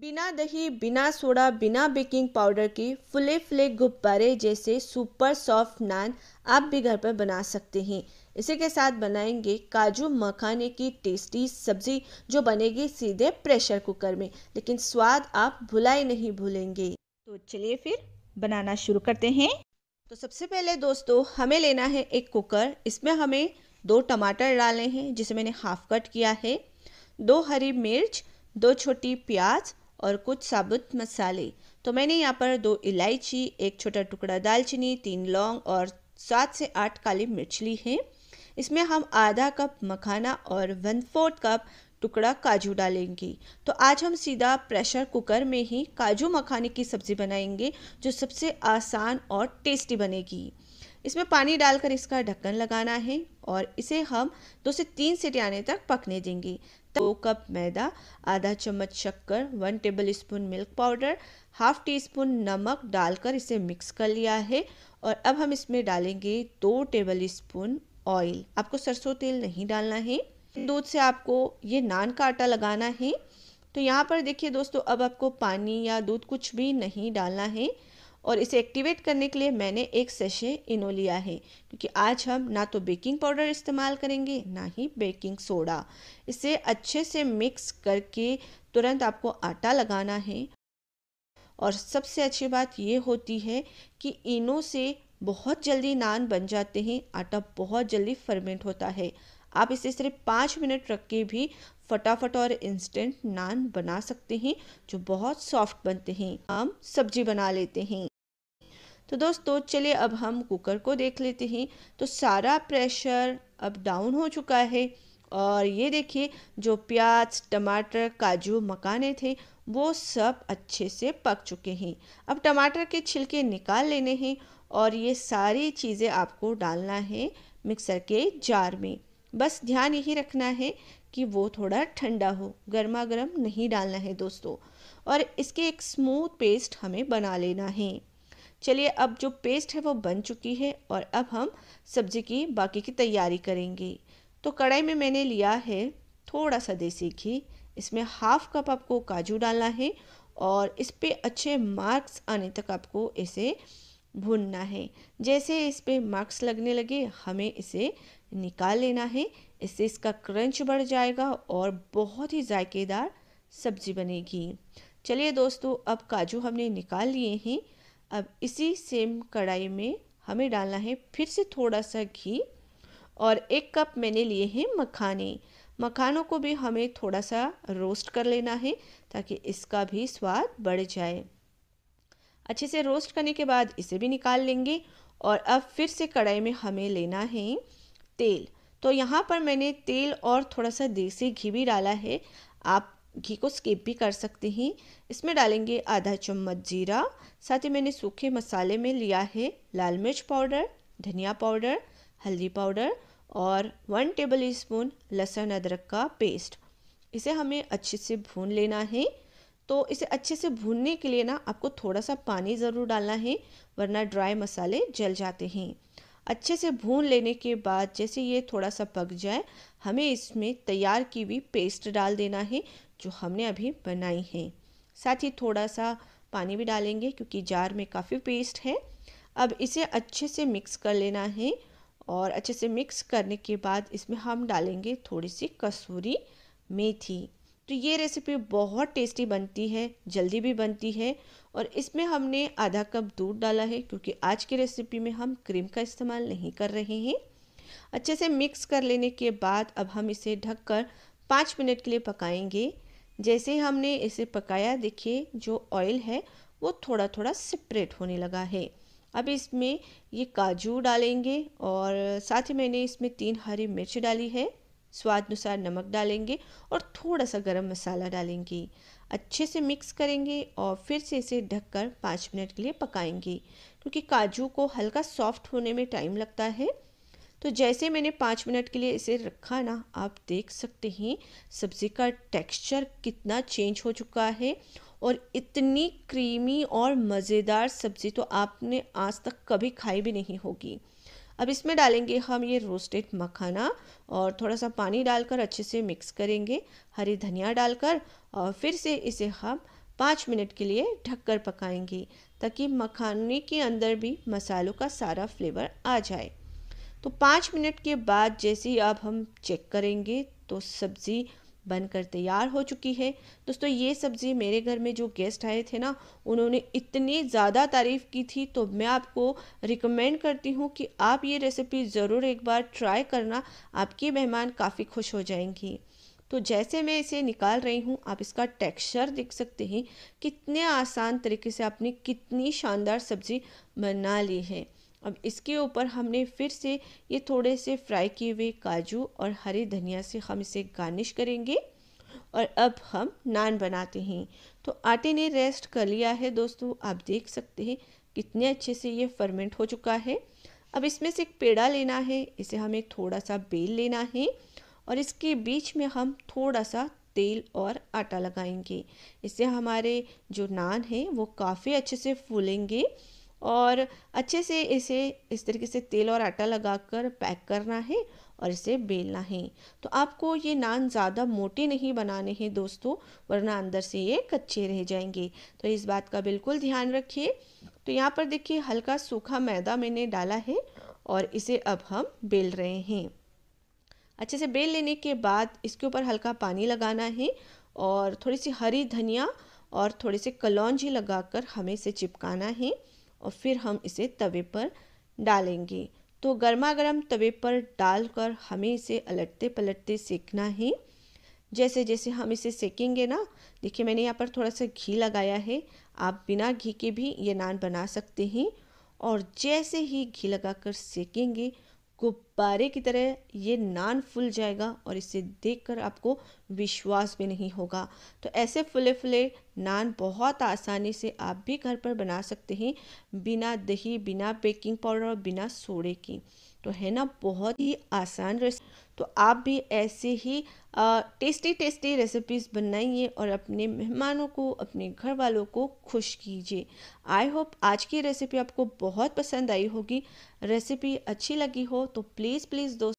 बिना दही बिना सोडा बिना बेकिंग पाउडर के फुले फुले गुब्बारे जैसे सुपर सॉफ्ट नान आप भी घर पर बना सकते हैं इसी के साथ बनाएंगे काजू मखाने की टेस्टी सब्जी जो बनेगी सीधे प्रेशर कुकर में लेकिन स्वाद आप भुला ही नहीं भूलेंगे तो चलिए फिर बनाना शुरू करते हैं तो सबसे पहले दोस्तों हमें लेना है एक कुकर इसमें हमें दो टमाटर डालने हैं जिसे मैंने हाफ कट किया है दो हरी मिर्च दो छोटी प्याज और कुछ साबुत मसाले तो मैंने यहाँ पर दो इलायची एक छोटा टुकड़ा दालचीनी तीन लौंग और सात से आठ काली मिर्च ली है इसमें हम आधा कप मखाना और वन फोर्थ कप टुकड़ा काजू डालेंगे तो आज हम सीधा प्रेशर कुकर में ही काजू मखाने की सब्ज़ी बनाएंगे जो सबसे आसान और टेस्टी बनेगी इसमें पानी डालकर इसका ढक्कन लगाना है और इसे हम दो से तीन सीटें आने तक पकने देंगे दो कप मैदा आधा चम्मच शक्कर one tablespoon milk powder half teaspoon नमक डालकर इसे मिक्स कर लिया है और अब हम इसमें डालेंगे दो टेबल स्पून ऑयल आपको सरसों तेल नहीं डालना है दूध से आपको ये नान का आटा लगाना है तो यहाँ पर देखिए दोस्तों अब आपको पानी या दूध कुछ भी नहीं डालना है और इसे एक्टिवेट करने के लिए मैंने एक सेशे इनो लिया है क्योंकि आज हम ना तो बेकिंग पाउडर इस्तेमाल करेंगे ना ही बेकिंग सोडा इसे अच्छे से मिक्स करके तुरंत आपको आटा लगाना है और सबसे अच्छी बात ये होती है कि इनो से बहुत जल्दी नान बन जाते हैं आटा बहुत जल्दी फर्मेंट होता है आप इसे सिर्फ पाँच मिनट रख के भी फटाफट और इंस्टेंट नान बना सकते हैं जो बहुत सॉफ्ट बनते हैं हम सब्जी बना लेते हैं तो दोस्तों चलिए अब हम कुकर को देख लेते हैं तो सारा प्रेशर अब डाउन हो चुका है और ये देखिए जो प्याज टमाटर काजू मकाने थे वो सब अच्छे से पक चुके हैं अब टमाटर के छिलके निकाल लेने हैं और ये सारी चीज़ें आपको डालना है मिक्सर के जार में बस ध्यान यही रखना है कि वो थोड़ा ठंडा हो गर्मा गर्म नहीं डालना है दोस्तों और इसके एक स्मूथ पेस्ट हमें बना लेना है चलिए अब जो पेस्ट है वो बन चुकी है और अब हम सब्जी की बाकी की तैयारी करेंगे तो कढ़ाई में मैंने लिया है थोड़ा सा देसी घी इसमें हाफ कप आपको काजू डालना है और इस पर अच्छे मार्क्स आने तक आपको इसे भूनना है जैसे इस पर मार्क्स लगने लगे हमें इसे निकाल लेना है इससे इसका क्रंच बढ़ जाएगा और बहुत ही जायकेदार सब्जी बनेगी चलिए दोस्तों अब काजू हमने निकाल लिए हैं अब इसी सेम कढ़ाई में हमें डालना है फिर से थोड़ा सा घी और एक कप मैंने लिए हैं मखाने मखानों को भी हमें थोड़ा सा रोस्ट कर लेना है ताकि इसका भी स्वाद बढ़ जाए अच्छे से रोस्ट करने के बाद इसे भी निकाल लेंगे और अब फिर से कढ़ाई में हमें लेना है तेल तो यहाँ पर मैंने तेल और थोड़ा सा देसी घी भी डाला है आप घी को स्किप भी कर सकते हैं इसमें डालेंगे आधा चम्मच जीरा साथ ही मैंने सूखे मसाले में लिया है लाल मिर्च पाउडर धनिया पाउडर हल्दी पाउडर और वन टेबल स्पून लहसुन अदरक का पेस्ट इसे हमें अच्छे से भून लेना है तो इसे अच्छे से भूनने के लिए ना आपको थोड़ा सा पानी ज़रूर डालना है वरना ड्राई मसाले जल जाते हैं अच्छे से भून लेने के बाद जैसे ये थोड़ा सा पक जाए हमें इसमें तैयार की हुई पेस्ट डाल देना है जो हमने अभी बनाई है साथ ही थोड़ा सा पानी भी डालेंगे क्योंकि जार में काफ़ी पेस्ट है अब इसे अच्छे से मिक्स कर लेना है और अच्छे से मिक्स करने के बाद इसमें हम डालेंगे थोड़ी सी कसूरी मेथी तो ये रेसिपी बहुत टेस्टी बनती है जल्दी भी बनती है और इसमें हमने आधा कप दूध डाला है क्योंकि आज की रेसिपी में हम क्रीम का इस्तेमाल नहीं कर रहे हैं अच्छे से मिक्स कर लेने के बाद अब हम इसे ढककर पाँच मिनट के लिए पकाएंगे जैसे हमने इसे पकाया देखिए जो ऑयल है वो थोड़ा थोड़ा सेपरेट होने लगा है अब इसमें ये काजू डालेंगे और साथ ही मैंने इसमें तीन हरी मिर्च डाली है स्वाद अनुसार नमक डालेंगे और थोड़ा सा गरम मसाला डालेंगे अच्छे से मिक्स करेंगे और फिर से इसे ढककर पाँच मिनट के लिए पकाएंगे क्योंकि काजू को हल्का सॉफ्ट होने में टाइम लगता है तो जैसे मैंने पाँच मिनट के लिए इसे रखा ना आप देख सकते हैं सब्ज़ी का टेक्सचर कितना चेंज हो चुका है और इतनी क्रीमी और मज़ेदार सब्ज़ी तो आपने आज तक कभी खाई भी नहीं होगी अब इसमें डालेंगे हम ये रोस्टेड मखाना और थोड़ा सा पानी डालकर अच्छे से मिक्स करेंगे हरी धनिया डालकर और फिर से इसे हम पाँच मिनट के लिए ढककर पकाएंगे ताकि मखाने के अंदर भी मसालों का सारा फ्लेवर आ जाए तो पाँच मिनट के बाद जैसे ही अब हम चेक करेंगे तो सब्ज़ी बनकर तैयार हो चुकी है दोस्तों ये सब्ज़ी मेरे घर में जो गेस्ट आए थे ना उन्होंने इतनी ज़्यादा तारीफ़ की थी तो मैं आपको रिकमेंड करती हूँ कि आप ये रेसिपी ज़रूर एक बार ट्राई करना आपके मेहमान काफ़ी खुश हो जाएंगी तो जैसे मैं इसे निकाल रही हूँ आप इसका टेक्सचर देख सकते हैं कितने आसान तरीके से आपने कितनी शानदार सब्ज़ी बना ली है अब इसके ऊपर हमने फिर से ये थोड़े से फ्राई किए हुए काजू और हरे धनिया से हम इसे गार्निश करेंगे और अब हम नान बनाते हैं तो आटे ने रेस्ट कर लिया है दोस्तों आप देख सकते हैं कितने अच्छे से ये फर्मेंट हो चुका है अब इसमें से एक पेड़ा लेना है इसे हमें थोड़ा सा बेल लेना है और इसके बीच में हम थोड़ा सा तेल और आटा लगाएंगे इससे हमारे जो नान हैं वो काफ़ी अच्छे से फूलेंगे और अच्छे से इसे इस तरीके से तेल और आटा लगाकर पैक करना है और इसे बेलना है तो आपको ये नान ज़्यादा मोटे नहीं बनाने हैं दोस्तों वरना अंदर से ये कच्चे रह जाएंगे तो इस बात का बिल्कुल ध्यान रखिए तो यहाँ पर देखिए हल्का सूखा मैदा मैंने डाला है और इसे अब हम बेल रहे हैं अच्छे से बेल लेने के बाद इसके ऊपर हल्का पानी लगाना है और थोड़ी सी हरी धनिया और थोड़े से कलौंजी लगाकर हमें इसे चिपकाना है और फिर हम इसे तवे पर डालेंगे तो गर्मा गर्म तवे पर डालकर हमें इसे अलटते पलटते सेकना है जैसे जैसे हम इसे सेकेंगे ना देखिए मैंने यहाँ पर थोड़ा सा घी लगाया है आप बिना घी के भी ये नान बना सकते हैं और जैसे ही घी लगाकर सेकेंगे गुब्बारे की तरह ये नान फूल जाएगा और इसे देखकर आपको विश्वास भी नहीं होगा तो ऐसे फुले फुले नान बहुत आसानी से आप भी घर पर बना सकते हैं बिना दही बिना बेकिंग पाउडर और बिना सोडे की तो है ना बहुत ही आसान रेसिपी तो आप भी ऐसे ही टेस्टी टेस्टी रेसिपीज़ बनाइए और अपने मेहमानों को अपने घर वालों को खुश कीजिए आई होप आज की रेसिपी आपको बहुत पसंद आई होगी रेसिपी अच्छी लगी हो तो प्लीज़ प्लीज़ दोस्तों